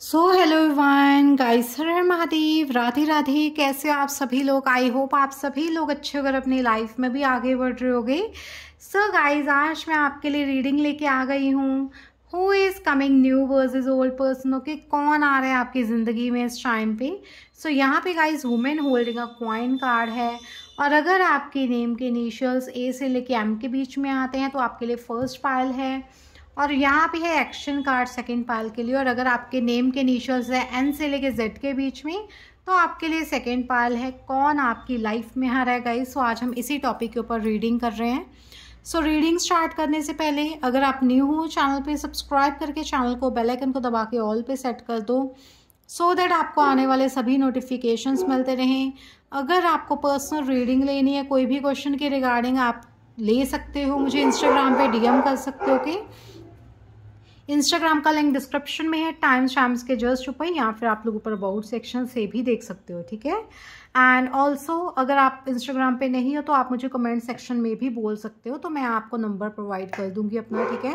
सो hello one guys हर महादेव राधे राधे कैसे आप सभी लोग आई होप आप सभी लोग अच्छे होकर अपनी लाइफ में भी आगे बढ़ रहे होगे सो so गाइस आज मैं आपके लिए रीडिंग लेके आ गई हूँ who is coming new versus old person okay कौन आ रहा है आपकी ज़िंदगी में इस टाइम पे सो so, यहाँ पे guys women holding a coin card है और अगर आपके नेम के इनिशियल्स ए से लेके एम के बीच में आते हैं तो आपके लिए फर्स्ट पायल है और यहाँ पे है एक्शन कार्ड सेकेंड पाल के लिए और अगर आपके नेम के इनिशियल्स है एन से लेके जेड के बीच में तो आपके लिए सेकेंड पाल है कौन आपकी लाइफ में यहाँ रह गई सो आज हम इसी टॉपिक के ऊपर रीडिंग कर रहे हैं सो रीडिंग स्टार्ट करने से पहले अगर आप न्यू हो चैनल पे सब्सक्राइब करके चैनल को बेल आइकन को दबा के ऑल पे सेट कर दो सो so दैट आपको आने वाले सभी नोटिफिकेशंस मिलते रहें अगर आपको पर्सनल रीडिंग लेनी है कोई भी क्वेश्चन के रिगार्डिंग आप ले सकते हो मुझे इंस्टाग्राम पे डीएम कर सकते हो कि इंस्टाग्राम का लिंक डिस्क्रिप्शन में है टाइम्स स्टैम्प्स के जस्ट ऊपर या फिर आप लोग ऊपर अबाउट सेक्शन से भी देख सकते हो ठीक है एंड ऑल्सो अगर आप इंस्टाग्राम पे नहीं हो तो आप मुझे कमेंट सेक्शन में भी बोल सकते हो तो मैं आपको नंबर प्रोवाइड कर दूंगी अपना ठीक है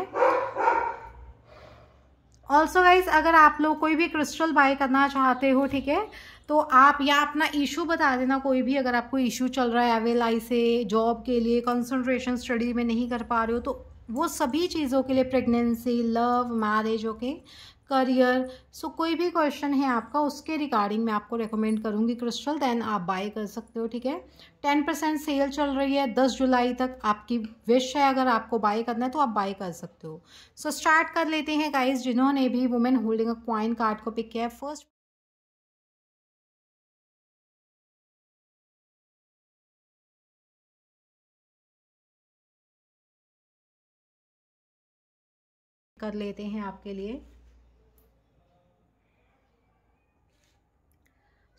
ऑल्सो गाइज अगर आप लोग कोई भी क्रिस्टल बाय करना चाहते हो ठीक है तो आप या अपना इशू बता देना कोई भी अगर आपको इशू चल रहा है एवेल से जॉब के लिए कंसंट्रेशन स्टडी में नहीं कर पा रहे हो तो वो सभी चीज़ों के लिए pregnancy love marriage okay career so कोई भी क्वेश्चन है आपका उसके रिगार्डिंग मैं आपको रेकमेंड करूँगी क्रिस्टल देन आप बाय कर सकते हो ठीक है टेन परसेंट सेल चल रही है दस जुलाई तक आपकी विश है अगर आपको बाय करना है तो आप बाय कर सकते हो सो so, स्टार्ट कर लेते हैं गाइज जिन्होंने भी women holding a coin card को पिक किया है फर्स्ट कर लेते हैं आपके लिए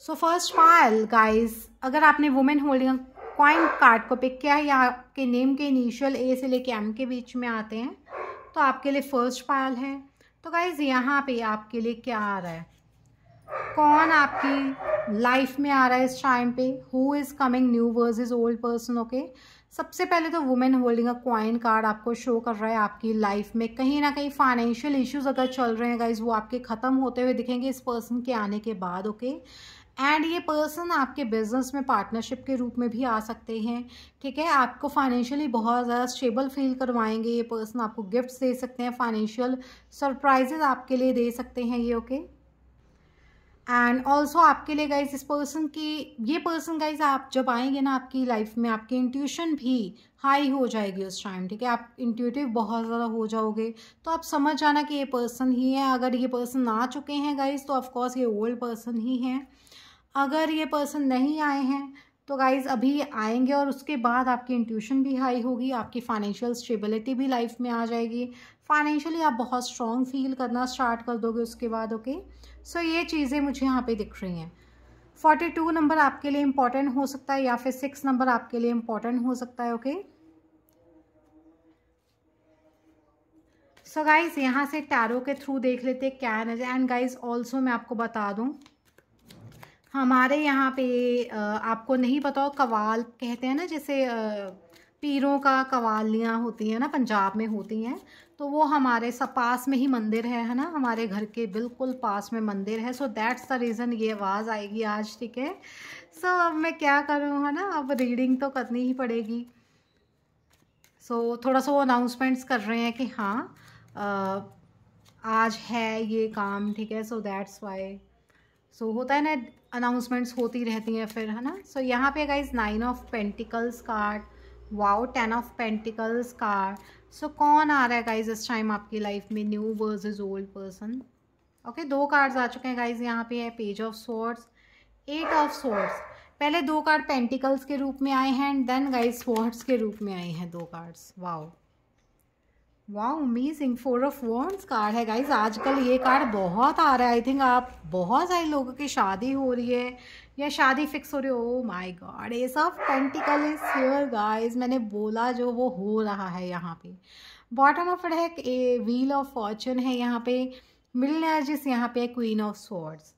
सो फर्स्ट पायल गाइस अगर आपने वुमेन होल्डिंग क्वाइन कार्ड को पिक किया है या आपके नेम के इनिशियल ए से लेके एम के बीच में आते हैं तो आपके लिए फर्स्ट पायल है तो गाइज यहाँ पे आपके लिए क्या आ रहा है कौन आपकी लाइफ में आ रहा है इस टाइम पे who is coming new versus old person okay सबसे पहले तो women holding a coin card आपको शो कर रहा है आपकी लाइफ में कहीं ना कहीं फाइनेंशियल इश्यूज अगर चल रहे हैं गाइज वो आपके ख़त्म होते हुए दिखेंगे इस पर्सन के आने के बाद ओके okay? एंड ये पर्सन आपके बिजनेस में पार्टनरशिप के रूप में भी आ सकते हैं ठीक है आपको फाइनेंशियली बहुत ज़्यादा स्टेबल फील करवाएंगे ये पर्सन आपको गिफ्ट्स दे सकते हैं फाइनेंशियल सरप्राइजेज आपके लिए दे सकते हैं ये ओके okay? एंड ऑल्सो आपके लिए गाइज इस पर्सन की ये पर्सन गाइज आप जब आएंगे ना आपकी लाइफ में आपकी इंट्यूशन भी हाई हो जाएगी उस टाइम ठीक है आप इंट्यूटिव बहुत ज़्यादा हो जाओगे तो आप समझ जाना कि ये पर्सन ही है अगर ये पर्सन आ चुके हैं गाइज तो ऑफकोर्स ये ओल्ड पर्सन ही हैं अगर ये पर्सन नहीं आए हैं तो गाइज़ अभी आएंगे और उसके बाद आपकी इंट्यूशन भी हाई होगी आपकी फाइनेंशियल स्टेबिलिटी भी लाइफ में आ जाएगी फाइनेंशियली आप बहुत स्ट्रॉन्ग फील करना स्टार्ट कर दोगे उसके बाद ओके सो ये चीज़ें मुझे यहाँ पे दिख रही हैं फोर्टी टू नंबर आपके लिए इम्पॉर्टेंट हो सकता है या फिर सिक्स नंबर आपके लिए इम्पॉर्टेंट हो सकता है ओके सो गाइज यहाँ से टैरो के थ्रू देख लेते क्या एनर्जी एंड गाइज ऑल्सो मैं आपको बता दूँ हमारे यहाँ पे आपको नहीं पता हो कवाल कहते हैं ना जैसे पीरों का कवालियाँ होती हैं ना पंजाब में होती हैं तो वो हमारे सब पास में ही मंदिर है है ना हमारे घर के बिल्कुल पास में मंदिर है सो दैट्स द रीज़न ये आवाज़ आएगी आज ठीक है सो अब मैं क्या करूँ है ना अब रीडिंग तो करनी ही पड़ेगी सो so, थोड़ा सा वो अनाउंसमेंट्स कर रहे हैं कि हाँ आज है ये काम ठीक है सो दैट्स वाई सो होता है ना अनाउंसमेंट्स होती रहती हैं फिर है ना सो so, यहाँ पे guys nine of pentacles card wow ten of pentacles card so so, कौन आ रहा है गाइज इस टाइम आपकी लाइफ में new is old person okay दो कार्ड्स आ चुके हैं गाइज यहाँ पे है page of swords eight of swords पहले दो कार्ड पेंटिकल्स के रूप में आए हैं एंड देन गाइज स्वॉर्ड्स के रूप में आए हैं दो कार्ड्स वाओ वाह amazing four of wands card है गाइज आजकल ये कार्ड बहुत आ रहा है आई थिंक आप बहुत सारे लोगों की शादी हो रही है या शादी फिक्स हो रही है ओ माय गॉड ये सब पेंटिकल इज हियर गाइज मैंने बोला जो वो हो रहा है यहाँ पे बॉटम ऑफ है ए व्हील ऑफ फॉर्चून है यहाँ पे मिलने जिस यहाँ पे क्वीन ऑफ स्वॉर्ड्स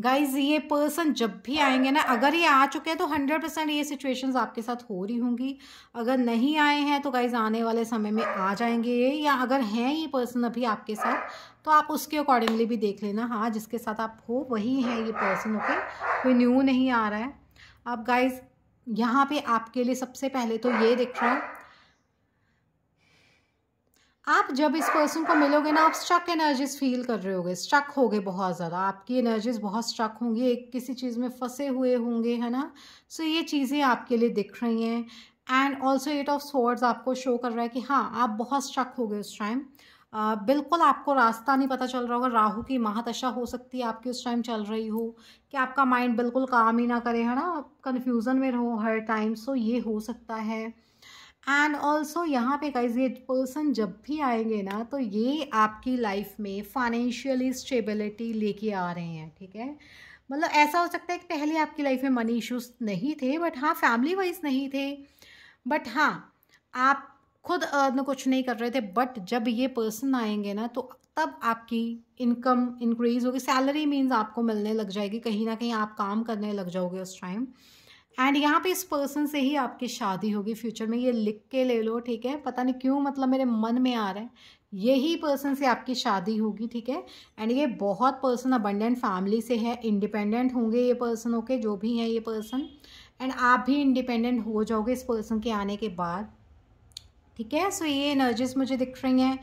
गाइज ये पर्सन जब भी आएंगे ना अगर ये आ चुके हैं तो हंड्रेड परसेंट ये सिचुएशन आपके साथ हो रही होंगी अगर नहीं आए हैं तो गाइज आने वाले समय में आ जाएंगे ये या अगर हैं ये पर्सन अभी आपके साथ तो आप उसके अकॉर्डिंगली भी देख लेना हाँ जिसके साथ आप हो वही हैं ये पर्सन ओके कोई न्यू नहीं आ रहा है अब गाइज यहाँ पे आपके लिए सबसे पहले तो ये देख रहा हूँ आप जब इस पर्सन को मिलोगे ना आप स्ट्रक एनर्जीज फील कर रहे होगे स्ट्रक होगे बहुत ज़्यादा आपकी एनर्जीज बहुत स्ट्रक होंगी एक किसी चीज़ में फंसे हुए होंगे है ना सो so ये चीज़ें आपके लिए दिख रही हैं and also eight of swords आपको शो कर रहा है कि हाँ आप बहुत स्ट्रक हो गए उस टाइम बिल्कुल आपको रास्ता नहीं पता चल रहा होगा राहु की महादशा हो सकती है आपकी उस टाइम चल रही हो कि आपका माइंड बिल्कुल काम ही ना करे है ना कन्फ्यूज़न में रहो हर टाइम सो ये हो सकता है एंड ऑल्सो यहाँ पे गाइज ये पर्सन जब भी आएंगे ना तो ये आपकी लाइफ में फाइनेंशियली स्टेबिलिटी लेके आ रहे हैं ठीक है मतलब ऐसा हो सकता है कि पहले आपकी लाइफ में मनी इश्यूज नहीं थे बट हाँ फैमिली वाइज नहीं थे बट हाँ आप खुद अर्न कुछ नहीं कर रहे थे बट जब ये पर्सन आएंगे ना तो तब आपकी इनकम इंक्रीज होगी सैलरी मीन्स आपको मिलने लग जाएगी कहीं ना कहीं आप काम करने लग जाओगे उस टाइम एंड यहाँ पे इस पर्सन से ही आपकी शादी होगी फ्यूचर में ये लिख के ले लो ठीक है पता नहीं क्यों मतलब मेरे मन में आ रहा है यही पर्सन से आपकी शादी होगी ठीक है एंड ये बहुत पर्सन अबंडेंट फैमिली से है इंडिपेंडेंट होंगे ये पर्सन ओके जो भी हैं ये पर्सन एंड आप भी इंडिपेंडेंट हो जाओगे इस पर्सन के आने के बाद ठीक है सो ये एनर्जीज मुझे दिख रही हैं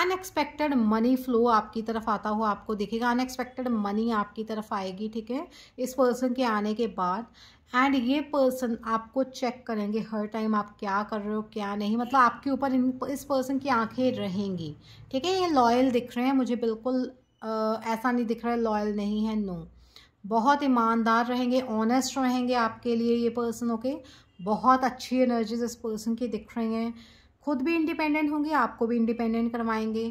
अनएक्सपेक्टेड मनी फ्लो आपकी तरफ आता हुआ आपको दिखेगा अनएक्सपेक्टेड मनी आपकी तरफ आएगी ठीक है इस पर्सन के आने के बाद एंड ये पर्सन आपको चेक करेंगे हर टाइम आप क्या कर रहे हो क्या नहीं मतलब आपके ऊपर इन इस पर्सन की आंखें रहेंगी ठीक है ये लॉयल दिख रहे हैं मुझे बिल्कुल आ, ऐसा नहीं दिख रहा है लॉयल नहीं है नो बहुत ईमानदार रहेंगे ऑनेस्ट रहेंगे आपके लिए ये पर्सन ओके okay? बहुत अच्छी एनर्जीज इस पर्सन की दिख रही हैं खुद भी इंडिपेंडेंट होंगे आपको भी इंडिपेंडेंट करवाएंगे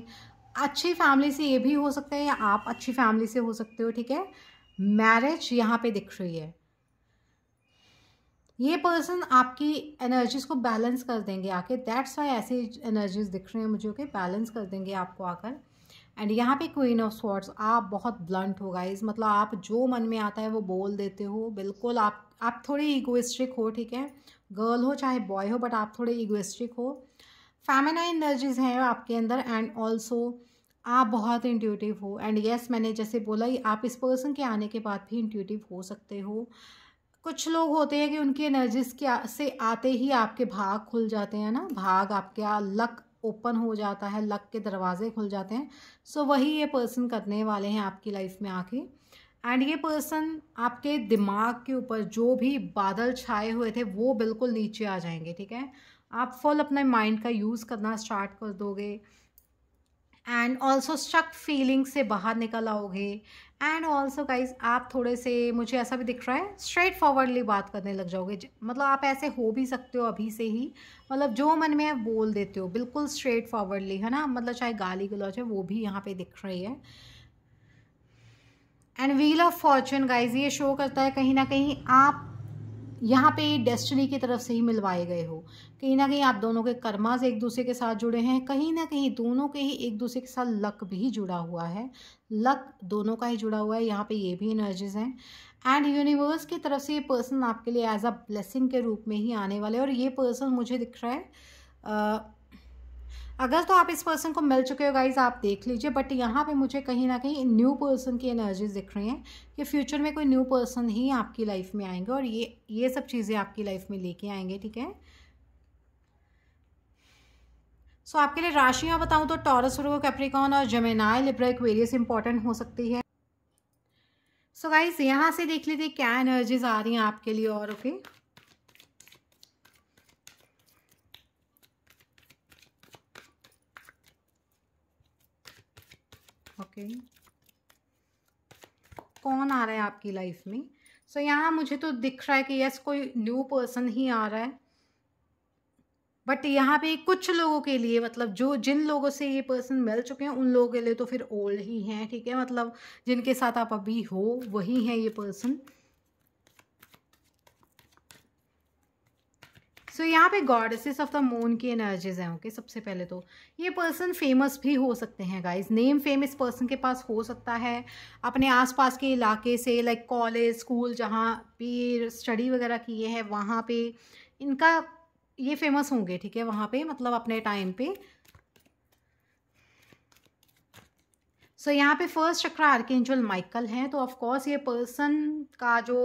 अच्छी फैमिली से ये भी हो सकता है या आप अच्छी फैमिली से हो सकते हो ठीक है मैरिज यहाँ पे दिख रही है ये पर्सन आपकी एनर्जीज़ को बैलेंस कर देंगे आके दैट्स वाई ऐसी एनर्जीज दिख रही हैं मुझे ओके बैलेंस कर देंगे आपको आकर एंड यहाँ पे क्वीन ऑफ स्वॉर्ड्स आप बहुत ब्लंट हो गाइज मतलब आप जो मन में आता है वो बोल देते हो बिल्कुल आप आप थोड़े ईगोइस्ट्रिक हो ठीक है गर्ल हो चाहे बॉय हो बट आप थोड़े इगोइस्ट्रिक हो फेमिनाइन एनर्जीज़ हैं आपके अंदर एंड ऑल्सो आप बहुत इंट्यूटिव हो एंड येस yes, मैंने जैसे बोला ही आप इस पर्सन के आने के बाद भी इंट्यूटिव हो सकते हो कुछ लोग होते हैं कि उनकी एनर्जीज के से आते ही आपके भाग खुल जाते हैं ना भाग आपका लक ओपन हो जाता है लक के दरवाजे खुल जाते हैं सो so, वही ये पर्सन करने वाले हैं आपकी लाइफ में आके एंड ये पर्सन आपके दिमाग के ऊपर जो भी बादल छाए हुए थे वो बिल्कुल नीचे आ जाएंगे ठीक है आप फुल अपने माइंड का यूज़ करना स्टार्ट कर दोगे एंड ऑल्सो स्टक फीलिंग से बाहर निकल आओगे एंड ऑल्सो गाइज आप थोड़े से मुझे ऐसा भी दिख रहा है स्ट्रेट फॉरवर्डली बात करने लग जाओगे मतलब आप ऐसे हो भी सकते हो अभी से ही मतलब जो मन में है बोल देते हो बिल्कुल स्ट्रेट फॉरवर्डली है ना मतलब चाहे गाली गलौज है वो भी यहाँ पे दिख रही है and wheel of fortune guys ये शो करता है कहीं ना कहीं आप यहाँ पे डेस्टिनी की तरफ से ही मिलवाए गए हो कहीं ना कहीं आप दोनों के कर्माज एक दूसरे के साथ जुड़े हैं कहीं ना कहीं दोनों के ही एक दूसरे के साथ लक भी जुड़ा हुआ है लक दोनों का ही जुड़ा हुआ है यहाँ पे ये भी एनर्जीज हैं एंड यूनिवर्स की तरफ से ये पर्सन आपके लिए एज अ ब्लेसिंग के रूप में ही आने वाले और ये पर्सन मुझे दिख रहा है अगर तो आप इस पर्सन को मिल चुके हो गाइज आप देख लीजिए बट यहाँ पे मुझे कहीं ना कहीं न्यू पर्सन की एनर्जीज दिख रही हैं कि फ्यूचर में कोई न्यू पर्सन ही आपकी लाइफ में आएंगे और ये ये सब चीज़ें आपकी लाइफ में लेके आएंगे ठीक है सो so, आपके लिए राशियाँ बताऊँ तो टॉरस वर्गो कैप्रिकॉन और जमेनाय लिब्रा वेरियस इंपॉर्टेंट हो सकती है सो गाइज यहाँ से देख लीजिए क्या एनर्जीज आ रही हैं आपके लिए और ओके okay? ओके कौन आ रहा है आपकी लाइफ में सो so, यहाँ मुझे तो दिख रहा है कि यस कोई न्यू पर्सन ही आ रहा है बट यहाँ पे कुछ लोगों के लिए मतलब जो जिन लोगों से ये पर्सन मिल चुके हैं उन लोगों के लिए तो फिर ओल्ड ही हैं ठीक है मतलब जिनके साथ आप अभी हो वही हैं ये पर्सन सो so, यहाँ पे गॉडसेस ऑफ द मून की एनर्जीज हैं ओके okay? सबसे पहले तो ये पर्सन फेमस भी हो सकते हैं गाइज नेम फेम इस पर्सन के पास हो सकता है अपने आसपास के इलाके से लाइक कॉलेज स्कूल जहाँ भी स्टडी वगैरह किए हैं वहाँ पे इनका ये फेमस होंगे ठीक है वहाँ पे मतलब अपने टाइम पे सो so, यहाँ पे फर्स्ट चक्र आर्केंजल माइकल हैं तो ऑफकोर्स ये पर्सन का जो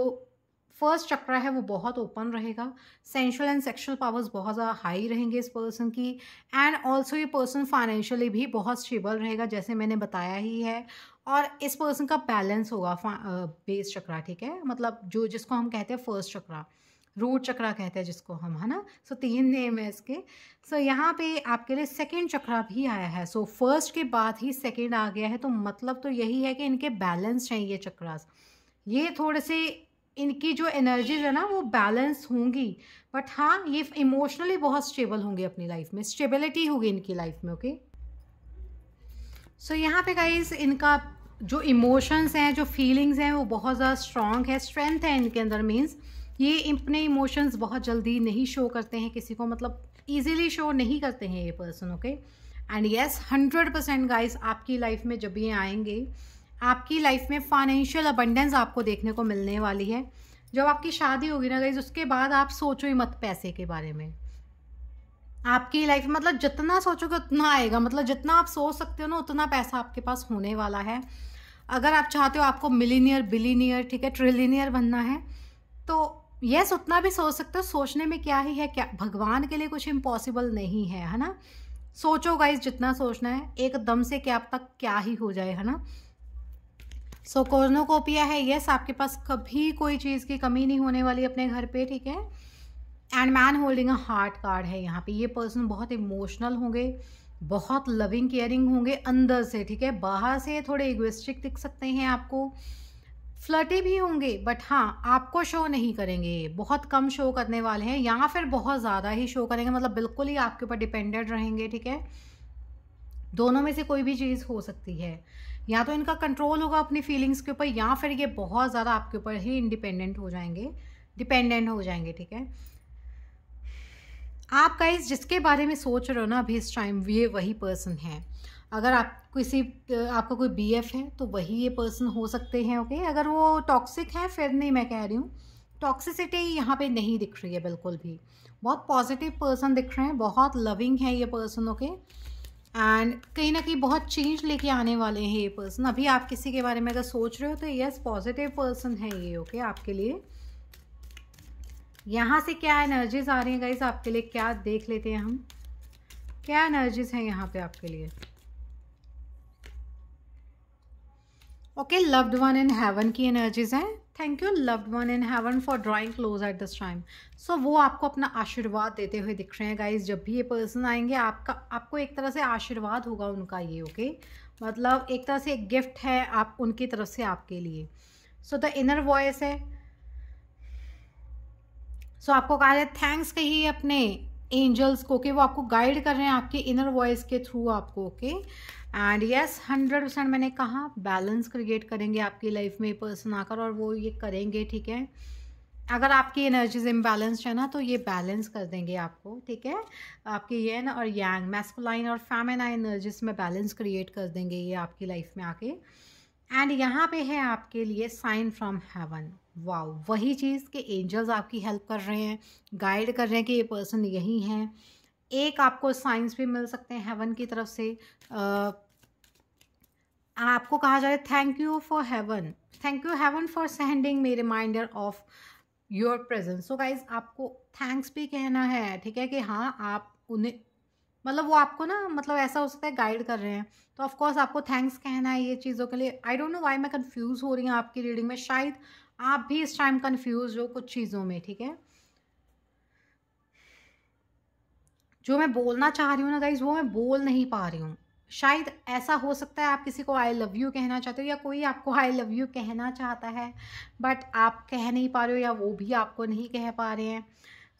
फर्स्ट चक्र है वो बहुत ओपन रहेगा सेंशुअल एंड सेक्शुअल पावर्स बहुत ज़्यादा हाई रहेंगे इस पर्सन की एंड ऑल्सो ये पर्सन फाइनेंशियली भी बहुत स्टेबल रहेगा जैसे मैंने बताया ही है और इस पर्सन का बैलेंस होगा बेस चक्रा ठीक है मतलब जो जिसको हम कहते हैं फर्स्ट चक्रा रूट चक्रा कहते हैं जिसको हम है ना सो so, तीन नेम है इसके सो so, यहाँ पे आपके लिए सेकेंड चक्रा भी आया है सो so, फर्स्ट के बाद ही सेकेंड आ गया है तो मतलब तो यही है कि इनके बैलेंस हैं ये चक्रास ये थोड़े से इनकी जो एनर्जीज है ना वो बैलेंस होंगी बट हाँ ये इमोशनली बहुत स्टेबल होंगे अपनी लाइफ में स्टेबिलिटी होगी इनकी लाइफ में ओके सो यहाँ पे गाइज इनका जो इमोशंस हैं जो फीलिंग्स हैं वो बहुत ज़्यादा स्ट्रांग है स्ट्रेंथ है इनके अंदर मीन्स ये अपने इमोशंस बहुत जल्दी नहीं शो करते हैं किसी को मतलब ईजिली शो नहीं करते हैं ये person okay and yes hundred percent guys आपकी लाइफ में जब ये आएंगे आपकी लाइफ में फाइनेंशियल अबंडेंस आपको देखने को मिलने वाली है जब आपकी शादी होगी ना गई उसके बाद आप सोचो ही मत पैसे के बारे में आपकी लाइफ में मतलब जितना सोचोगे उतना आएगा मतलब जितना आप सोच सकते हो ना उतना पैसा आपके पास होने वाला है अगर आप चाहते हो आपको मिलीनियर बिलीनियर ठीक है ट्रिलीनियर बनना है तो यस उतना भी सोच सकते हो सोचने में क्या ही है क्या भगवान के लिए कुछ इम्पॉसिबल नहीं है है ना सोचो गाइज जितना सोचना है एकदम से क्या आप तक क्या ही हो जाए है ना सो so, कोर्नोकोपिया है यस yes, आपके पास कभी कोई चीज़ की कमी नहीं होने वाली अपने घर पे ठीक है and man holding a heart card है यहाँ पे ये पर्सन बहुत इमोशनल होंगे बहुत लविंग केयरिंग होंगे अंदर से ठीक है बाहर से थोड़े इगोस्टिक दिख सकते हैं आपको फ्लटी भी होंगे बट हाँ आपको शो नहीं करेंगे बहुत कम शो करने वाले हैं या फिर बहुत ज़्यादा ही शो करेंगे मतलब बिल्कुल ही आपके ऊपर डिपेंडेंट रहेंगे ठीक है दोनों में से कोई भी चीज़ हो सकती है या तो इनका कंट्रोल होगा अपनी फीलिंग्स के ऊपर या फिर ये बहुत ज़्यादा आपके ऊपर ही इंडिपेंडेंट हो जाएंगे डिपेंडेंट हो जाएंगे ठीक है आप गाइज जिसके बारे में सोच रहे हो ना अभी इस टाइम ये वही पर्सन है अगर आप किसी आपका कोई बी एफ है तो वही ये पर्सन हो सकते हैं ओके अगर वो टॉक्सिक है फिर नहीं मैं कह रही हूँ टॉक्सिसिटी यहाँ पे नहीं दिख रही है बिल्कुल भी बहुत पॉजिटिव पर्सन दिख रहे हैं बहुत लविंग है ये पर्सन ओके okay? एंड कहीं ना कहीं बहुत चेंज लेके आने वाले हैं ये पर्सन अभी आप किसी के बारे में अगर सोच रहे हो तो यस पॉजिटिव पर्सन है ये ओके okay, आपके लिए यहाँ से क्या एनर्जीज आ रही हैं गाइज आपके लिए क्या देख लेते हैं हम क्या एनर्जीज हैं यहाँ पे आपके लिए okay loved one in heaven की एनर्जीज हैं thank you loved one and heaven for drawing close at this time so वो आपको अपना आशीर्वाद देते हुए दिख रहे हैं गाइज जब भी ये पर्सन आएंगे आपका आपको एक तरह से आशीर्वाद होगा उनका ये ओके okay? मतलब एक तरह से एक गिफ्ट है आप उनकी तरफ से आपके लिए सो द इनर वॉइस है सो so, आपको कहा जाए थैंक्स कहिए अपने एंजल्स को कि वो आपको गाइड कर रहे हैं आपके इनर वॉइस के थ्रू आपको okay and yes hundred percent मैंने कहा बैलेंस क्रिएट करेंगे आपकी लाइफ में पर्सन आकर और वो ये करेंगे ठीक है अगर आपकी एनर्जीज इम्बैलेंस है ना तो ये बैलेंस कर देंगे आपको ठीक है आपके येन और यांग मैस्कुलाइन और फैमिनाइन एनर्जीज में बैलेंस क्रिएट कर देंगे ये आपकी लाइफ में आके एंड यहाँ पे है आपके लिए साइन फ्रॉम हेवन वाह वही चीज़ के एंजल्स आपकी हेल्प कर रहे हैं गाइड कर रहे हैं कि ये पर्सन यही हैं एक आपको साइंस भी मिल सकते हैं हेवन की तरफ से आ, आपको कहा जाए thank you for heaven thank you heaven for sending me reminder of your presence so guys आपको थैंक्स भी कहना है ठीक है कि हाँ आप उन्हें मतलब वो आपको ना मतलब ऐसा हो सकता है गाइड कर रहे हैं तो ऑफकोर्स आपको थैंक्स कहना है ये चीज़ों के लिए आई डोंट नो वाई मैं कन्फ्यूज़ हो रही हूँ आपकी रीडिंग में शायद आप भी इस टाइम कन्फ्यूज हो कुछ चीज़ों में ठीक है जो मैं बोलना चाह रही हूँ ना गाइज वो मैं बोल नहीं पा रही हूँ शायद ऐसा हो सकता है आप किसी को आई लव यू कहना चाहते हो या कोई आपको आई लव यू कहना चाहता है बट आप कह नहीं पा रहे हो या वो भी आपको नहीं कह पा रहे हैं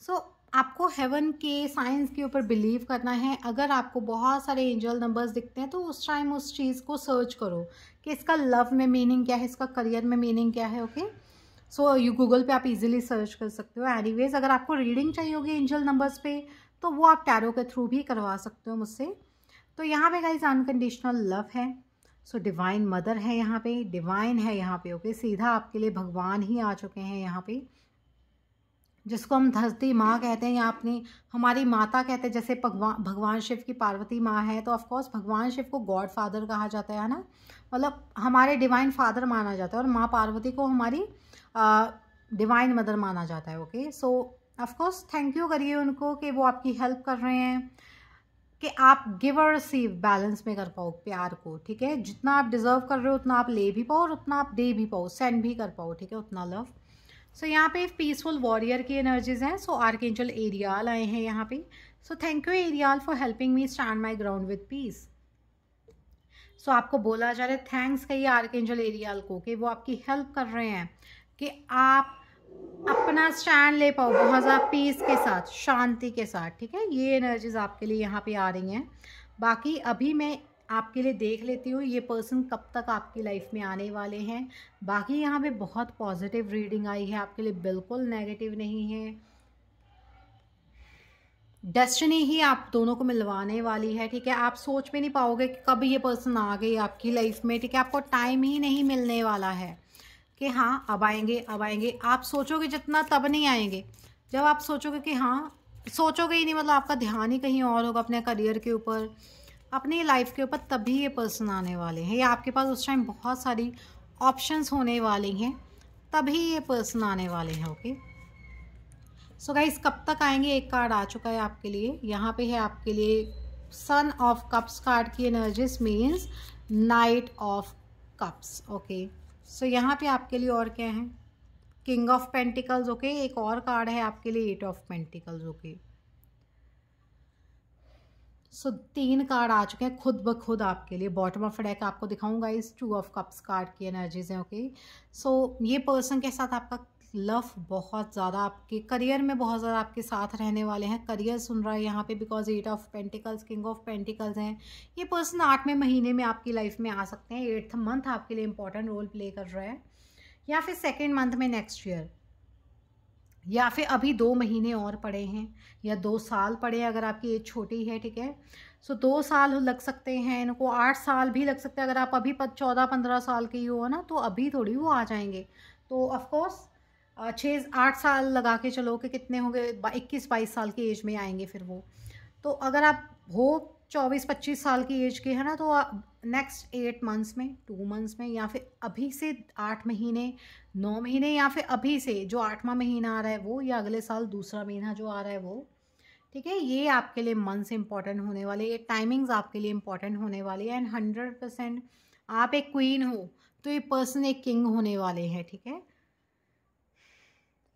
सो so, आपको हेवन के साइंस के ऊपर बिलीव करना है अगर आपको बहुत सारे एंजल नंबर्स दिखते हैं तो उस टाइम उस चीज़ को सर्च करो कि इसका लव में मीनिंग क्या है इसका करियर में मीनिंग क्या है okay okay? So you Google पे आप इजीली सर्च कर सकते हो एनीवेज अगर आपको रीडिंग चाहिए होगी एंजल नंबर्स पे तो वो आप टैरो के थ्रू भी करवा सकते हो मुझसे तो यहाँ पे गाइज अनकंडीशनल लव है सो डिवाइन मदर है यहाँ पे डिवाइन है यहाँ पे ओके okay? सीधा आपके लिए भगवान ही आ चुके हैं यहाँ पे जिसको हम धरती माँ कहते हैं या अपनी हमारी माता कहते हैं जैसे भगवान भगवान शिव की पार्वती माँ है तो ऑफकोर्स भगवान शिव को गॉड फादर कहा जाता है ना मतलब हमारे डिवाइन फादर माना जाता है और माँ पार्वती को हमारी डिवाइन मदर माना जाता है okay so of course thank you करिए उनको कि वो आपकी हेल्प कर रहे हैं कि आप गिव और रिसीव बैलेंस में कर पाओ प्यार को ठीक है जितना आप डिज़र्व कर रहे हो उतना आप ले भी पाओ और उतना आप दे भी पाओ सेंड भी कर पाओ ठीक है उतना लव सो so, यहाँ पे पीसफुल वॉरियर की एनर्जीज हैं सो आर्क एंजल एरियाल आए हैं यहाँ पे so thank you Ariel for helping me stand my ground with peace so आपको बोला जा रहा है थैंक्स कहिए आर्क एंजल एरियाल को कि वो आपकी हेल्प कर रहे हैं कि आप अपना स्टैंड ले पाओ बहुत ज़्यादा पीस के साथ शांति के साथ ठीक है ये एनर्जीज आपके लिए यहाँ पे आ रही हैं बाकी अभी मैं आपके लिए देख लेती हूँ ये पर्सन कब तक आपकी लाइफ में आने वाले हैं बाकी यहाँ पे बहुत पॉजिटिव रीडिंग आई है आपके लिए बिल्कुल नेगेटिव नहीं है डेस्टिनी ही आप दोनों को मिलवाने वाली है ठीक है आप सोच भी नहीं पाओगे कि कब ये पर्सन आ गई आपकी लाइफ में ठीक है आपको टाइम ही नहीं मिलने वाला है कि हाँ अब आएंगे अब आएंगे आप सोचोगे जितना तब नहीं आएंगे जब आप सोचोगे कि हाँ सोचोगे ही नहीं मतलब आपका ध्यान ही कहीं और होगा अपने करियर के ऊपर अपनी लाइफ के ऊपर तभी ये पर्सन आने वाले हैं या आपके पास उस टाइम बहुत सारी ऑप्शंस होने वाले हैं तभी ये पर्सन आने वाले हैं ओके सो गाइस कब तक आएंगे एक कार्ड आ चुका है आपके लिए यहाँ पे है आपके लिए सन ऑफ कप्स कार्ड की energies means knight of cups okay so so, यहाँ पे आपके लिए और क्या है किंग ऑफ पेंटिकल्स ओके एक और कार्ड है आपके लिए eight of pentacles okay so तीन कार्ड आ चुके हैं खुद ब खुद आपके लिए बॉटम ऑफ डेक आपको दिखाऊंगा इस टू ऑफ कप्स कार्ड की एनर्जीज हैं ओके सो ये पर्सन के साथ आपका लव बहुत ज़्यादा आपके करियर में बहुत ज़्यादा आपके साथ रहने वाले हैं करियर सुन रहा है यहाँ पे because eight of pentacles king of pentacles हैं ये पर्सन आठवें महीने में आपकी लाइफ में आ सकते हैं एट्थ मंथ आपके लिए इंपॉर्टेंट रोल प्ले कर रहा है या फिर सेकेंड मंथ में नेक्स्ट ईयर या फिर अभी दो महीने और पड़े हैं या दो साल पड़े हैं अगर आपकी एज छोटी है ठीक है सो दो साल लग सकते हैं इनको आठ साल भी लग सकते हैं अगर आप अभी चौदह पंद्रह साल के ही हो ना तो अभी थोड़ी वो आ जाएंगे तो ऑफकोर्स छः आठ साल लगा के चलो कि कितने होंगे इक्कीस बाईस साल की एज में आएंगे फिर वो तो अगर आप हो चौबीस पच्चीस साल की एज के है ना तो नेक्स्ट एट मंथ्स में टू मंथ्स में या फिर अभी से आठ महीने नौ महीने या फिर अभी से जो आठवां महीना आ रहा है वो या अगले साल दूसरा महीना जो आ रहा है वो ठीक है ये आपके लिए मंथ्स इंपॉर्टेंट होने वाले ये टाइमिंग्स आपके लिए इंपॉर्टेंट होने वाली है एंड हंड्रेड परसेंट आप एक क्वीन हो तो ये पर्सन एक किंग होने वाले हैं ठीक है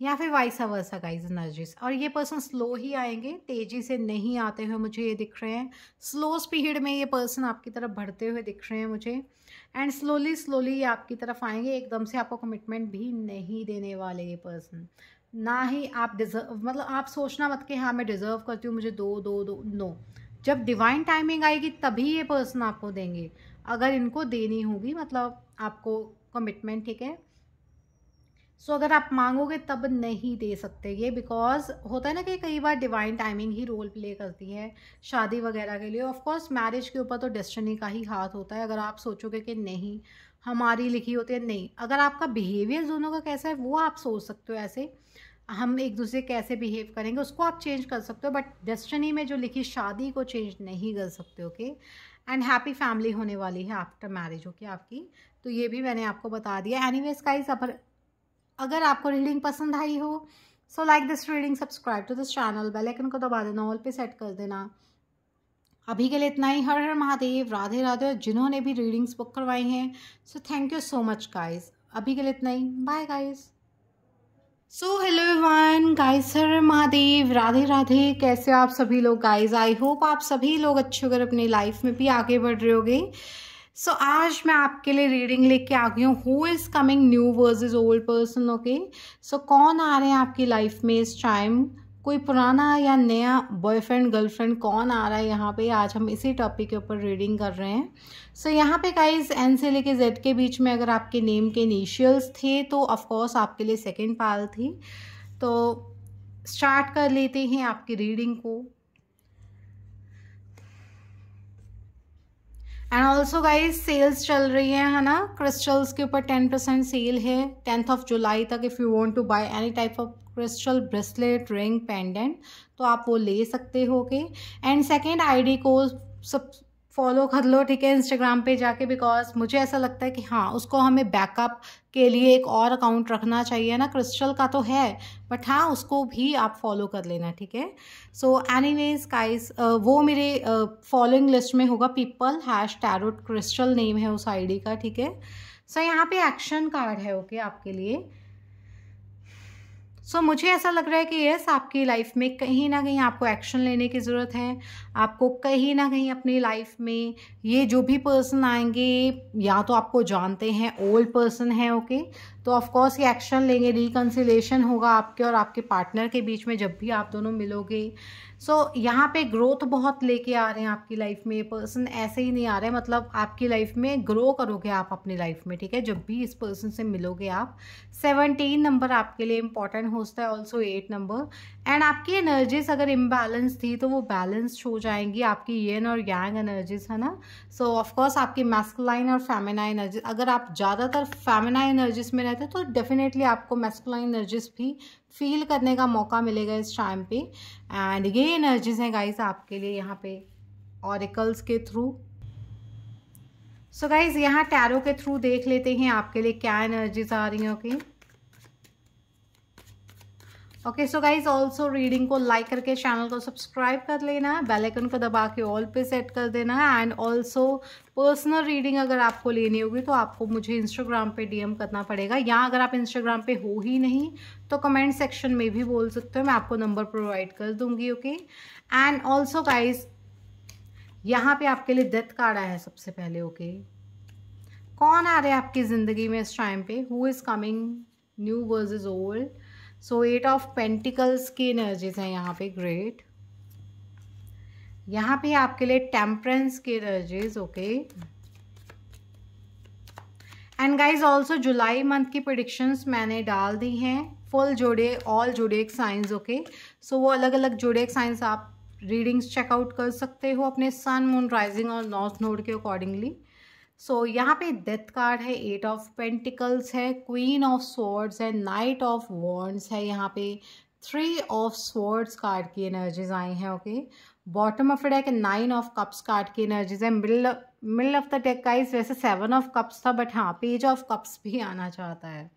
या फिर वाइस वर्सा गाइज एनर्जीज और ये पर्सन स्लो ही आएंगे तेज़ी से नहीं आते हुए मुझे ये दिख रहे हैं स्लो स्पीड में ये पर्सन आपकी तरफ बढ़ते हुए दिख रहे हैं मुझे एंड स्लोली स्लोली ये आपकी तरफ आएंगे एकदम से आपको कमिटमेंट भी नहीं देने वाले ये पर्सन ना ही आप डिज़र्व मतलब आप सोचना मत कि हाँ मैं डिज़र्व करती हूँ मुझे दो दो दो नो जब डिवाइन टाइमिंग आएगी तभी ये पर्सन आपको देंगे अगर इनको देनी होगी मतलब आपको कमिटमेंट ठीक है सो so, अगर आप मांगोगे तब नहीं दे सकते ये बिकॉज होता है ना कि कई बार डिवाइन टाइमिंग ही रोल प्ले करती है शादी वगैरह के लिए ऑफ कोर्स मैरिज के ऊपर तो डेस्टिनी का ही हाथ होता है अगर आप सोचोगे कि नहीं हमारी लिखी होती है नहीं अगर आपका बिहेवियर दोनों का कैसा है वो आप सोच सकते हो ऐसे हम एक दूसरे कैसे बिहेव करेंगे उसको आप चेंज कर सकते हो बट डेस्टनी में जो लिखी शादी को चेंज नहीं कर सकते ओके एंड हैप्पी फैमिली होने वाली है आफ्टर मैरिज ओके आपकी तो ये भी मैंने आपको बता दिया एनी वेज का अगर आपको रीडिंग पसंद आई हो so like this reading subscribe to this channel bell icon को दबा देना ऑल पे सेट कर देना अभी के लिए इतना ही हर हर महादेव राधे राधे और जिन्होंने भी रीडिंग्स बुक करवाई हैं so thank you so much guys अभी के लिए इतना ही bye guys so hello everyone guys हर महादेव राधे राधे कैसे आप सभी लोग गाइस आई होप आप सभी लोग अच्छे होकर अपनी लाइफ में भी आगे बढ़ रहे होगे सो so, आज मैं आपके लिए रीडिंग लेके आ गई हूँ who is coming new is old person okay so कौन आ रहे हैं आपकी लाइफ में इस टाइम कोई पुराना या नया बॉयफ्रेंड गर्लफ्रेंड कौन आ रहा है यहाँ पे आज हम इसी टॉपिक के ऊपर रीडिंग कर रहे हैं सो so, यहाँ पे गाइज एन से लेके जेड के बीच में अगर आपके नेम के इनिशियल्स थे तो ऑफकोर्स आपके लिए सेकेंड पाल थी तो स्टार्ट कर लेते हैं आपकी रीडिंग को एंड ऑल्सो गाइज सेल्स चल रही है है ना क्रिस्टल्स के ऊपर टेन परसेंट सेल है टेंथ ऑफ जुलाई तक if you want to buy any type of crystal bracelet ring pendant तो आप वो ले सकते हो के एंड सेकेंड आई डी को सब फॉलो कर लो ठीक है इंस्टाग्राम पे जाके बिकॉज मुझे ऐसा लगता है कि हाँ उसको हमें बैकअप के लिए एक और अकाउंट रखना चाहिए ना क्रिस्टल का तो है बट हाँ उसको भी आप फॉलो कर लेना ठीक है सो एनीवेज काइस वो मेरे फॉलोइंग uh, लिस्ट में होगा people hash tarot crystal name है उस आईडी का ठीक है सो so, यहाँ पे एक्शन कार्ड है ओके okay, आपके लिए सो so, मुझे ऐसा लग रहा है कि यस आपकी लाइफ में कहीं ना कहीं आपको एक्शन लेने की ज़रूरत है आपको कहीं ना कहीं अपनी लाइफ में ये जो भी पर्सन आएंगे या तो आपको जानते हैं ओल्ड पर्सन है ओके okay? तो ऑफ़ ये एक्शन लेंगे रिकन्सिलेशन होगा आपके और आपके पार्टनर के बीच में जब भी आप दोनों मिलोगे सो so, यहाँ पे ग्रोथ बहुत लेके आ रहे हैं आपकी लाइफ में ये पर्सन ऐसे ही नहीं आ रहे मतलब आपकी लाइफ में ग्रो करोगे आप अपनी लाइफ में ठीक है जब भी इस पर्सन से मिलोगे आप सेवनटीन नंबर आपके लिए इंपॉर्टेंट होता है ऑल्सो एट नंबर एंड आपकी एनर्जीज अगर इम्बैलेंस थी तो वो बैलेंस्ड हो जाएंगी आपकी येन और यांग एनर्जीज है ना सो ऑफकोर्स आपकी मैस्कलाइन और फेमिना एनर्जी अगर आप ज़्यादातर फेमिना एनर्जीज में आए थे तो डेफिनेटली आपको मेस्कुलाइन एनर्जीज भी फील करने का मौका मिलेगा इस टाइम पे एंड ये एनर्जीज हैं गाइस आपके लिए यहाँ पे ऑरिकल्स के थ्रू सो गाइज यहाँ टैरो के थ्रू देख लेते हैं आपके लिए क्या एनर्जीज आ रही हैं okay okay? Okay so guys also reading को लाइक करके चैनल को सब्सक्राइब कर लेना है बेलाइकन को दबा के ऑल पे सेट कर देना एंड ऑल्सो पर्सनल रीडिंग अगर आपको लेनी होगी तो आपको मुझे इंस्टाग्राम पे डीएम करना पड़ेगा या अगर आप इंस्टाग्राम पे हो ही नहीं तो कमेंट सेक्शन में भी बोल सकते हो मैं आपको नंबर प्रोवाइड कर दूंगी ओके एंड ऑल्सो गाइज यहाँ पे आपके लिए डेथ कार्ड आया है सबसे पहले ओके okay? कौन आ रहे हैं आपकी ज़िंदगी में इस टाइम पे who is coming new versus is old so eight of pentacles की एनर्जीज हैं यहाँ पे ग्रेट यहाँ पे आपके लिए टेम्परेंस की energies okay and guys also July month की प्रडिक्शंस मैंने डाल दी हैं full zodiac all zodiac signs okay so वो अलग अलग जोड़ेक साइंस आप रीडिंग्स चेकआउट कर सकते हो अपने सन मून राइजिंग और नॉर्थ नोड के अकॉर्डिंगली सो so, यहाँ पे डेथ कार्ड है एट ऑफ पेंटिकल्स है क्वीन ऑफ स्वॉर्ड्स है नाइट ऑफ वॉन्ड्स है यहाँ पे थ्री ऑफ स्वॉर्ड्स कार्ड की एनर्जीज आई हैं okay bottom of deck nine of cups card की एनर्जीज है middle middle of the deck guys वैसे सेवन ऑफ कप्स था बट हाँ पेज ऑफ कप्स भी आना चाहता है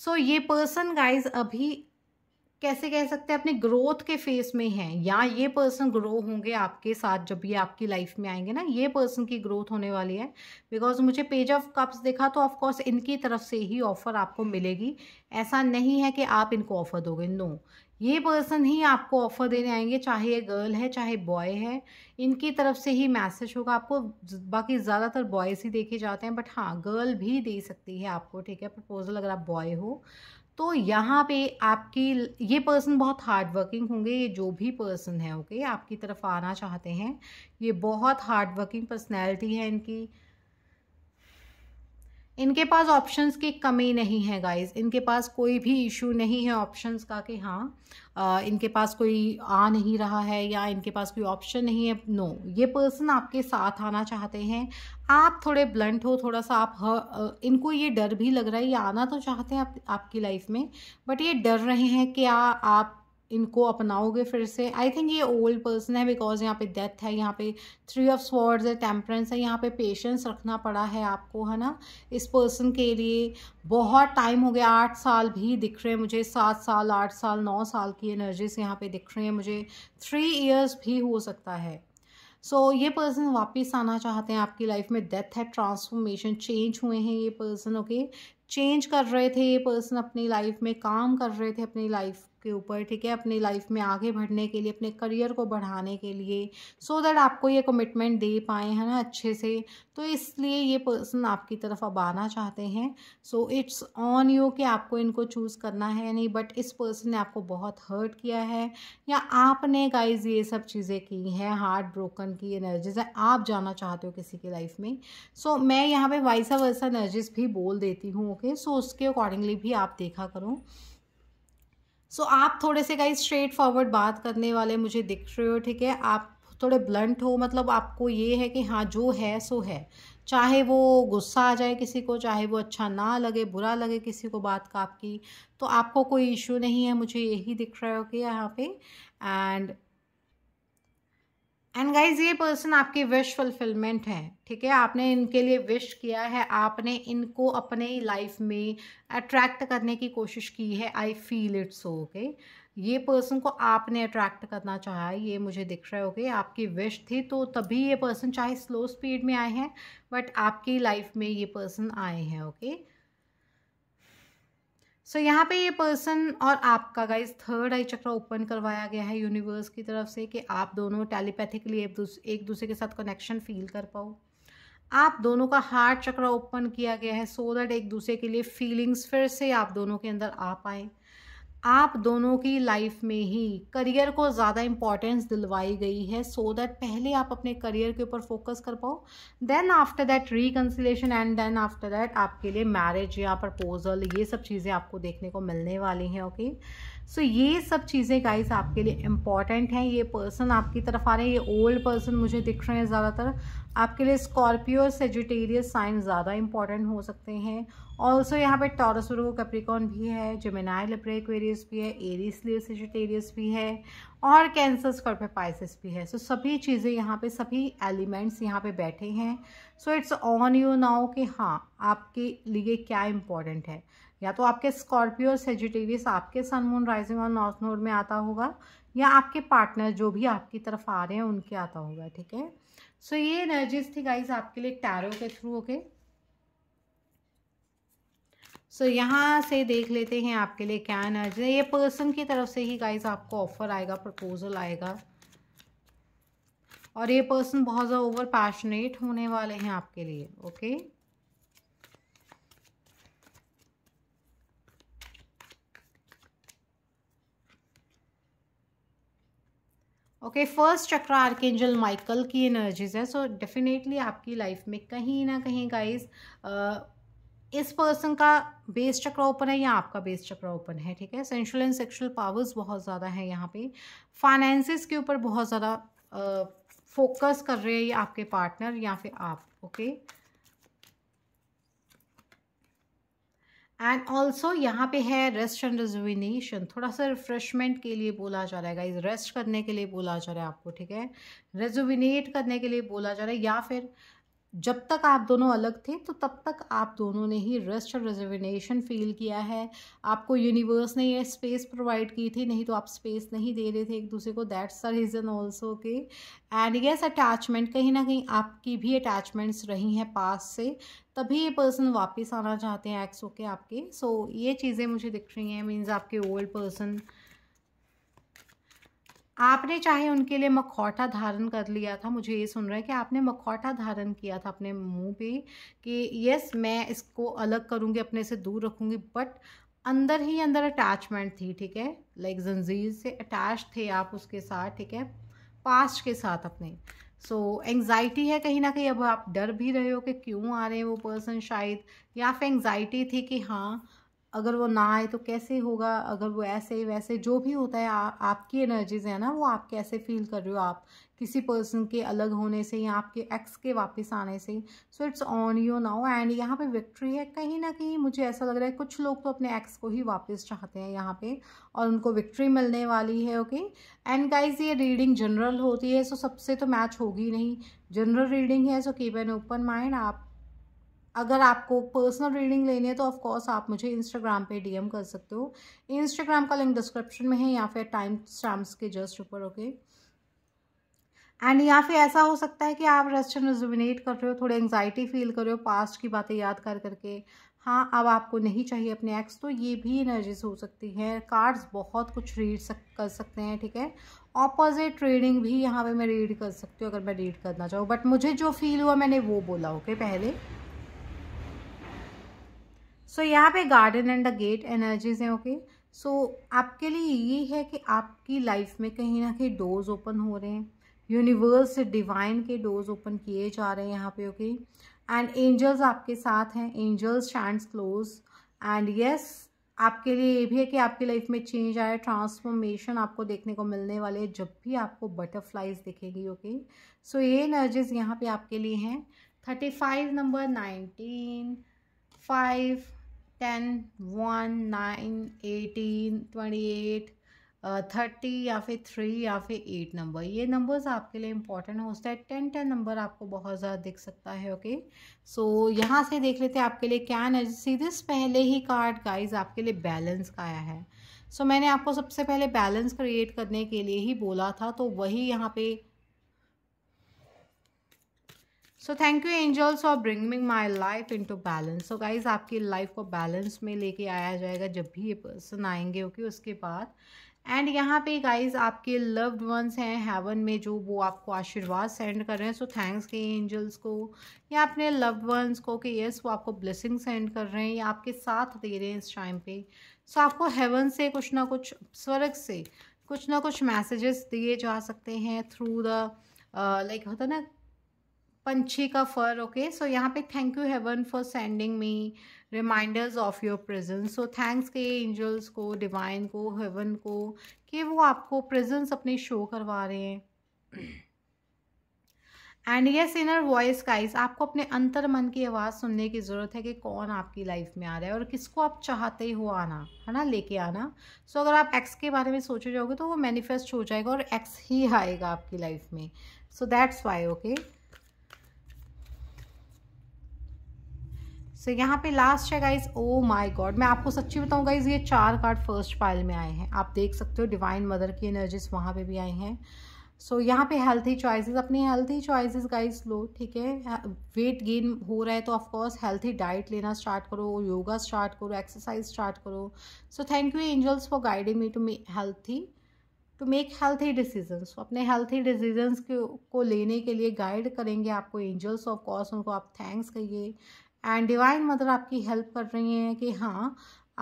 सो so, ये पर्सन गाइज अभी कैसे कह सकते हैं अपने ग्रोथ के फेस में हैं या ये पर्सन ग्रो होंगे आपके साथ जब ये आपकी लाइफ में आएंगे ना ये पर्सन की ग्रोथ होने वाली है बिकॉज मुझे पेज ऑफ कप्स देखा तो ऑफकोर्स इनकी तरफ से ही ऑफ़र आपको मिलेगी ऐसा नहीं है कि आप इनको ऑफ़र दोगे नो ये पर्सन ही आपको ऑफ़र देने आएंगे चाहे ये गर्ल है चाहे बॉय है इनकी तरफ से ही मैसेज होगा आपको बाकी ज़्यादातर बॉयज़ ही देखे जाते हैं बट हाँ गर्ल भी दे सकती है आपको ठीक है प्रपोज़ल अगर आप बॉय हो तो यहाँ पे आपकी ये पर्सन बहुत हार्ड वर्किंग होंगे ये जो भी पर्सन है ओके okay? आपकी तरफ आना चाहते हैं ये बहुत हार्ड वर्किंग पर्सनैलिटी है इनकी इनके पास ऑप्शंस की कमी नहीं है गाइस इनके पास कोई भी इशू नहीं है ऑप्शंस का कि हाँ आ, इनके पास कोई आ नहीं रहा है या इनके पास कोई ऑप्शन नहीं है नो no, ये पर्सन आपके साथ आना चाहते हैं आप थोड़े ब्लंट हो थोड़ा सा आप हर, इनको ये डर भी लग रहा है ये आना तो चाहते हैं आप, आपकी लाइफ में बट ये डर रहे हैं कि आप इनको अपनाओगे फिर से आई थिंक ये ओल्ड पर्सन है बिकॉज यहाँ पे डेथ है यहाँ पे थ्री ऑफ स्वर्ड्स है टेम्परेंस है यहाँ पे पेशेंस रखना पड़ा है आपको है ना इस पर्सन के लिए बहुत टाइम हो गया आठ साल भी दिख रहे हैं मुझे सात साल आठ साल नौ साल की एनर्जीज यहाँ पे दिख रही हैं मुझे थ्री ईयर्स भी हो सकता है सो so, ये पर्सन वापस आना चाहते हैं आपकी लाइफ में डेथ है ट्रांसफॉर्मेशन चेंज हुए हैं ये पर्सन ओके चेंज कर रहे थे ये पर्सन अपनी लाइफ में काम कर रहे थे अपनी लाइफ के ऊपर ठीक है अपनी लाइफ में आगे बढ़ने के लिए अपने करियर को बढ़ाने के लिए सो so दैट आपको ये कमिटमेंट दे पाए है ना अच्छे से तो इसलिए ये पर्सन आपकी तरफ अब आना चाहते हैं सो इट्स ऑन यू कि आपको इनको चूज़ करना है नहीं बट इस पर्सन ने आपको बहुत हर्ट किया है या आपने गाइज ये सब चीज़ें की हैं हार्ट ब्रोकन की एनर्जीज है आप जाना चाहते हो किसी की लाइफ में सो so, मैं यहाँ पर वाइसा वर्सा एनर्जीज भी बोल देती हूँ ओके सो उसके अकॉर्डिंगली भी आप देखा करो सो so, आप थोड़े से गाइज स्ट्रेट फॉरवर्ड बात करने वाले मुझे दिख रहे हो ठीक है आप थोड़े ब्लंट हो मतलब आपको ये है कि हाँ जो है सो है चाहे वो गुस्सा आ जाए किसी को चाहे वो अच्छा ना लगे बुरा लगे किसी को बात का आपकी तो आपको कोई इशू नहीं है मुझे यही दिख रहा है ओके यहाँ पे एंड एंड गाइज ये पर्सन आपकी विश फुलफिलमेंट है ठीक है आपने इनके लिए विश किया है आपने इनको अपने लाइफ में अट्रैक्ट करने की कोशिश की है आई फील इट्स ओके ये पर्सन को आपने अट्रैक्ट करना चाहा ये मुझे दिख रहा है ओके okay? आपकी विश थी तो तभी ये पर्सन चाहे स्लो स्पीड में आए हैं बट आपकी लाइफ में ये पर्सन आए हैं ओके okay? सो so, यहाँ पे ये पर्सन और आपका गाइज थर्ड आई चक्र ओपन करवाया गया है यूनिवर्स की तरफ से कि आप दोनों टेलीपैथिकली एक दूसरे एक दूसरे के साथ कनेक्शन फील कर पाओ आप दोनों का हार्ट चक्र ओपन किया गया है सो so दैट एक दूसरे के लिए फीलिंग्स फिर से आप दोनों के अंदर आ पाएँ आप दोनों की लाइफ में ही करियर को ज़्यादा इम्पॉर्टेंस दिलवाई गई है सो so दैट पहले आप अपने करियर के ऊपर फोकस कर पाओ then after that reconciliation and then after that आपके लिए मैरिज या प्रपोजल ये सब चीज़ें आपको देखने को मिलने वाली हैं ओके okay? सो ये सब चीज़ें गाइस आपके लिए इम्पॉर्टेंट हैं ये पर्सन आपकी तरफ आ रहे हैं ये ओल्ड पर्सन मुझे दिख रहे हैं ज़्यादातर आपके लिए स्कॉर्पियो सेजिटेरियस साइन ज़्यादा इंपॉर्टेंट हो सकते हैं ऑल्सो यहाँ पे टॉरस वर्गो कैप्रिकॉन भी है जमेनाई लिप्रे भी है एरिस सेजिटेरियस भी है और कैंसर स्कॉर्पियो पाइसिस भी है सो so, सभी चीज़ें यहाँ पे सभी एलिमेंट्स यहाँ पे बैठे हैं so it's on you now कि हाँ आपके लिए क्या इम्पॉर्टेंट है या तो आपके स्कॉर्पियो सेजिटेरियस आपके सन मून राइजिंग और नॉर्थ नोड में आता होगा या आपके पार्टनर जो भी आपकी तरफ आ रहे हैं उनके आता होगा ठीक है सो ये एनर्जीज थी गाइज आपके लिए टैरो के थ्रू ओके सो यहाँ से देख लेते हैं आपके लिए क्या एनर्जी ये पर्सन की तरफ से ही गाइज आपको ऑफर आएगा प्रपोजल आएगा और ये पर्सन बहुत ज़्यादा ओवर पैशनेट होने वाले हैं आपके लिए okay okay? Okay first chakra archangel Michael की एनर्जीज है सो so डेफिनेटली आपकी लाइफ में कहीं ना कहीं गाइज इस पर्सन का बेस चक्र ओपन है या आपका बेस चक्र ओपन है ठीक है सेंशुअल एंड सेक्शुअल पावर्स बहुत ज़्यादा है यहाँ पे फाइनेंसिस के ऊपर बहुत ज़्यादा फोकस कर रहे हैं आपके पार्टनर या फिर आप ओके okay? एंड ऑल्सो यहाँ पे है रेस्ट एंड रिजुविनेशन थोड़ा सा रिफ्रेशमेंट के लिए बोला जा रहा है गाइज रेस्ट करने के लिए बोला जा रहा है आपको ठीक है रेजुविनेट करने के लिए बोला जा रहा है या फिर जब तक आप दोनों अलग थे तो तब तक आप दोनों ने ही रेस्ट और रिजर्वेशन फील किया है आपको यूनिवर्स ने ये स्पेस प्रोवाइड की थी नहीं तो आप स्पेस नहीं दे रहे थे एक दूसरे को दैट्स द रीज़न ऑल्सो के एंड यस अटैचमेंट कहीं ना कहीं आपकी भी अटैचमेंट्स रही हैं पास से तभी ये पर्सन वापस आना चाहते हैं एक्स होके आपके सो so, ये चीज़ें मुझे दिख रही हैं मीन्स आपके ओल्ड पर्सन आपने चाहे उनके लिए मखौटा धारण कर लिया था मुझे ये सुन रहा है कि आपने मखौटा धारण किया था अपने मुंह पे कि यस मैं इसको अलग करूँगी अपने से दूर रखूँगी बट अंदर ही अंदर अटैचमेंट थी ठीक है लाइक जंजीर से अटैच थे आप उसके साथ ठीक है पास्ट के साथ अपने सो so, एंग्जाइटी है कहीं ना कहीं अब आप डर भी रहे हो कि क्यों आ रहे हैं वो पर्सन शायद या फिर एंग्जाइटी थी कि हाँ अगर वो ना आए तो कैसे होगा अगर वो ऐसे वैसे जो भी होता है आ, आपकी एनर्जीज है ना वो आप कैसे फील कर रहे हो आप किसी पर्सन के अलग होने से या आपके एक्स के वापस आने से so it's on you now and यहाँ पे विक्ट्री है कहीं ना कहीं मुझे ऐसा लग रहा है कुछ लोग तो अपने एक्स को ही वापस चाहते हैं यहाँ पे और उनको विक्ट्री मिलने वाली है ओके एंड गाइज ये रीडिंग जनरल होती है सो so सबसे तो मैच होगी नहीं जनरल रीडिंग है so keep an open mind आप अगर आपको पर्सनल रीडिंग लेनी है तो ऑफकोर्स आप मुझे इंस्टाग्राम पे डीएम कर सकते हो इंस्टाग्राम का लिंक डिस्क्रिप्शन में है या फिर टाइम स्टाम्प्स के जस्ट ऊपर ओके एंड या फिर ऐसा हो सकता है कि आप रेस्ट एंड रिजुमिनेट कर रहे हो थोड़ी एंगजाइटी फील कर रहे हो पास्ट की बातें याद कर करके हाँ अब आपको नहीं चाहिए अपने एक्स तो ये भी एनर्जीज हो सकती हैं कार्ड्स बहुत कुछ रीड सक, कर सकते हैं ठीक है ऑपोजिट रीडिंग भी यहाँ पे मैं रीड कर सकती हूँ अगर मैं रीड करना चाहूँ बट मुझे जो फील हुआ मैंने वो बोला ओके okay, पहले सो so, यहाँ पे garden and the gate energies हैं ओके सो आपके लिए ये है कि आपकी लाइफ में कहीं ना कहीं डोर्स ओपन हो रहे हैं यूनिवर्स डिवाइन के डोर्स ओपन किए जा रहे हैं यहाँ पे ओके एंड एंजल्स आपके साथ हैं angels stand close and yes आपके लिए ये भी है कि आपकी लाइफ में चेंज आए ट्रांसफॉर्मेशन आपको देखने को मिलने वाले जब भी आपको बटरफ्लाइज दिखेगी ओके सो ये एनर्जीज यहाँ पे आपके लिए हैं thirty five number nineteen five ten one nine eighteen twenty eight thirty या फिर थ्री या फिर एट नंबर ये नंबर्स आपके लिए इंपॉर्टेंट हो सकता है टेन टेन नंबर आपको बहुत ज़्यादा दिख सकता है ओके सो यहाँ से देख लेते हैं आपके लिए क्या एनर्जी दिस पहले ही कार्ड गाइज आपके लिए बैलेंस का आया है सो so, मैंने आपको सबसे पहले बैलेंस क्रिएट करने के लिए ही बोला था तो वही यहाँ पे so thank you angels for bringing my life in to balance so guys आपकी लाइफ को बैलेंस में लेके आया जाएगा जब भी ये पर्सन आएंगे ओके उसके बाद एंड यहाँ पे गाइज आपके लव्ड वंस हैं हेवन में जो वो आपको आशीर्वाद सेंड कर रहे हैं सो थैंक्स के एंजल्स को या अपने लव्ड वंस को कि यस वो आपको ब्लेसिंग सेंड कर रहे हैं या आपके साथ दे रहे हैं इस टाइम पे सो so, आपको हेवन से कुछ ना कुछ स्वर्ग से कुछ ना कुछ मैसेजेस दिए जा सकते हैं थ्रू द लाइक होता ना पंछी का फर ओके सो यहाँ पे thank you heaven for sending me reminders of your presence so thanks के एंजल्स को डिवाइन को हेवन को कि वो आपको प्रेजेंस अपने शो करवा रहे हैं and yes inner voice guys आपको अपने अंतर मन की आवाज़ सुनने की ज़रूरत है कि कौन आपकी लाइफ में आ रहा है और किसको आप चाहते हो आना है ना लेके आना सो so, अगर आप एक्स के बारे में सोचे जाओगे तो वो मैनिफेस्ट हो जाएगा और एक्स ही आएगा आपकी लाइफ में so that's why okay so यहाँ पे लास्ट है गाइज ओ माय गॉड मैं आपको सच्ची बताऊँ गाइज ये चार कार्ड फर्स्ट पाइल में आए हैं आप देख सकते हो डिवाइन मदर की एनर्जीज वहाँ पे भी आई हैं सो so, यहाँ पे हेल्थी चॉइसेस अपनी हेल्थी चॉइसेस गाइज लो ठीक है वेट गेन हो रहा है तो ऑफकोर्स हेल्थी डाइट लेना स्टार्ट करो योगा स्टार्ट करो एक्सरसाइज स्टार्ट करो so thank you angels for guiding me to may healthy to make healthy decisions अपने हेल्थी डिसीजन को लेने के लिए गाइड करेंगे आपको एंजल्स ऑफकोर्स उनको आप थैंक्स कहिए एंड डिवाइन मदर आपकी हेल्प कर रही हैं कि हाँ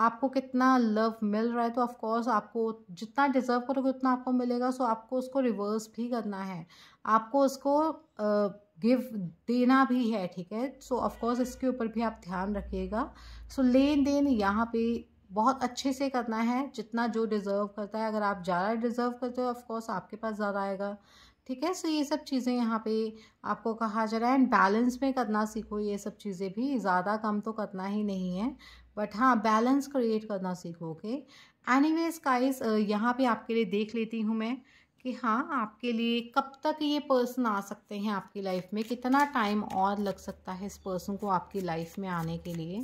आपको कितना लव मिल रहा है तो ऑफकोर्स आपको जितना डिज़र्व करोगे उतना आपको मिलेगा सो आपको उसको रिवर्स भी करना है आपको उसको गिव देना भी है ठीक है सो ऑफकोर्स इसके ऊपर भी आप ध्यान रखिएगा सो लेन देन यहाँ पे बहुत अच्छे से करना है जितना जो डिज़र्व करता है अगर आप ज़्यादा डिज़र्व करते हो ऑफकोर्स आपके पास ज़्यादा आएगा ठीक है सो ये सब चीज़ें यहाँ पे आपको कहा जा रहा है एंड बैलेंस में करना सीखो ये सब चीज़ें भी ज़्यादा कम तो करना ही नहीं है बट हाँ बैलेंस क्रिएट करना सीखो ओके एनी वेज काइज यहाँ पर आपके लिए देख लेती हूँ मैं कि हाँ आपके लिए कब तक ये पर्सन आ सकते हैं आपकी लाइफ में कितना टाइम और लग सकता है इस पर्सन को आपकी लाइफ में आने के लिए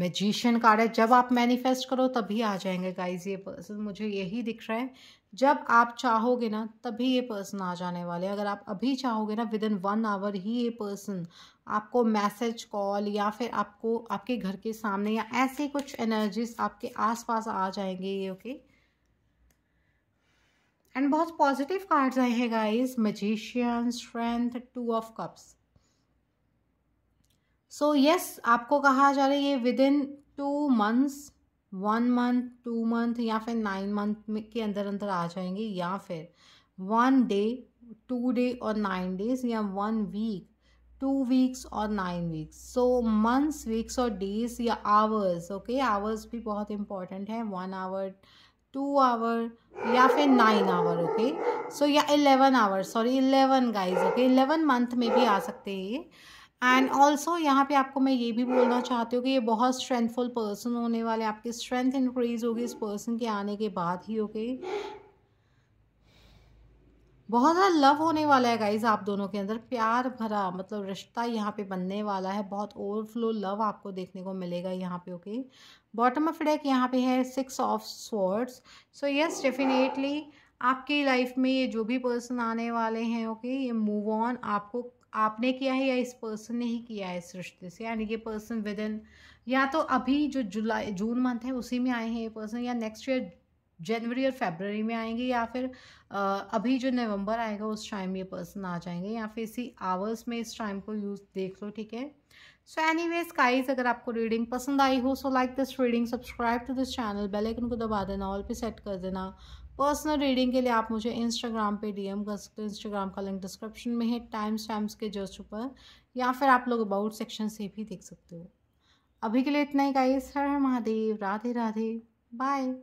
मैजिशियन कार्ड है जब आप मैनिफेस्ट करो तभी आ जाएंगे गाइज ये पर्सन मुझे यही दिख रहा है जब आप चाहोगे ना तभी ये पर्सन आ जाने वाले अगर आप अभी चाहोगे ना विद इन वन आवर ही ये पर्सन आपको मैसेज कॉल या फिर आपको आपके घर के सामने या ऐसे कुछ एनर्जीज आपके आसपास आ जाएंगे ये ओके एंड बहुत पॉजिटिव कार्ड्स आए हैं guys magician strength two of cups so so, yes yes, आपको कहा जा रहा है ये within two months one month two month या फिर नाइन मंथ में के अंदर अंदर आ जाएंगे या फिर वन डे टू डे और नाइन डेज या वन वीक टू वीक्स और nine weeks so months weeks और डेज या आवर्स ओके आवर्स भी बहुत इंपॉर्टेंट है वन आवर टू आवर या फिर नाइन आवर ओके सो या eleven hour sorry eleven guys okay eleven month में भी आ सकते हैं ये एंड ऑल्सो यहाँ पे आपको मैं ये भी बोलना चाहती हूँ कि ये बहुत स्ट्रेंथफुल पर्सन होने वाले आपकी स्ट्रेंथ इंक्रीज होगी इस पर्सन के आने के बाद ही ओके बहुत ज़्यादा लव होने वाला है गाइज आप दोनों के अंदर प्यार भरा मतलब रिश्ता यहाँ पे बनने वाला है बहुत ओवरफ्लो लव आपको देखने को मिलेगा यहाँ पे ओके बॉटम ऑफ डेक यहाँ पे है six of swords so yes definitely आपकी लाइफ में ये जो भी पर्सन आने वाले हैं ओके ये मूव ऑन आपको आपने किया है या इस पर्सन ने ही किया है इस रिश्ते से यानी कि पर्सन विद इन या तो अभी जो जुलाई जून मंथ है उसी में आए हैं ये पर्सन या नेक्स्ट ईयर जनवरी और फेबररी में आएंगे या फिर अभी जो नवंबर आएगा उस टाइम ये पर्सन आ जाएंगे या फिर इसी आवर्स में इस टाइम को यूज़ देख लो ठीक है सो एनी वे काइज अगर आपको रीडिंग पसंद आई हो so like this reading subscribe to this channel bell icon को दबा देना ऑल पे सेट कर देना पर्सनल रीडिंग के लिए आप मुझे इंस्टाग्राम पे डीएम कर सकते हो इंस्टाग्राम का लिंक डिस्क्रिप्शन में है टाइम्स टाइम्स के जस्ट ऊपर या फिर आप लोग अबाउट सेक्शन से भी देख सकते हो अभी के लिए इतना ही गाइस हर महादेव राधे राधे बाय